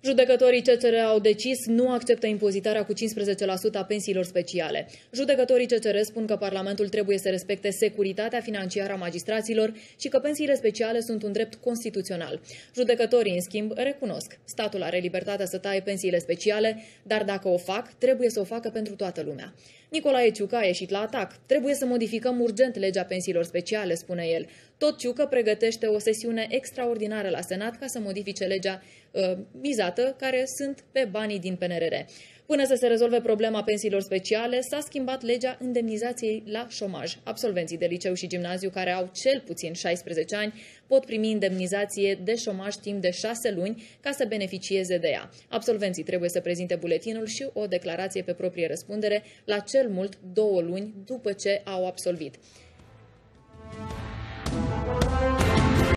Judecătorii CCR au decis nu acceptă impozitarea cu 15% a pensiilor speciale. Judecătorii CCR spun că Parlamentul trebuie să respecte securitatea financiară a magistraților și că pensiile speciale sunt un drept constituțional. Judecătorii, în schimb, recunosc. Statul are libertatea să taie pensiile speciale, dar dacă o fac, trebuie să o facă pentru toată lumea. Nicolae Ciucă a ieșit la atac. Trebuie să modificăm urgent legea pensiilor speciale, spune el. Tot Ciucă pregătește o sesiune extraordinară la Senat ca să modifice legea uh, miza iată, care sunt pe banii din PNRR. Până să se rezolve problema pensiilor speciale, s-a schimbat legea indemnizației la șomaj. Absolvenții de liceu și gimnaziu care au cel puțin 16 ani pot primi indemnizație de șomaj timp de 6 luni ca să beneficieze de ea. Absolvenții trebuie să prezinte buletinul și o declarație pe proprie răspundere la cel mult două luni după ce au absolvit.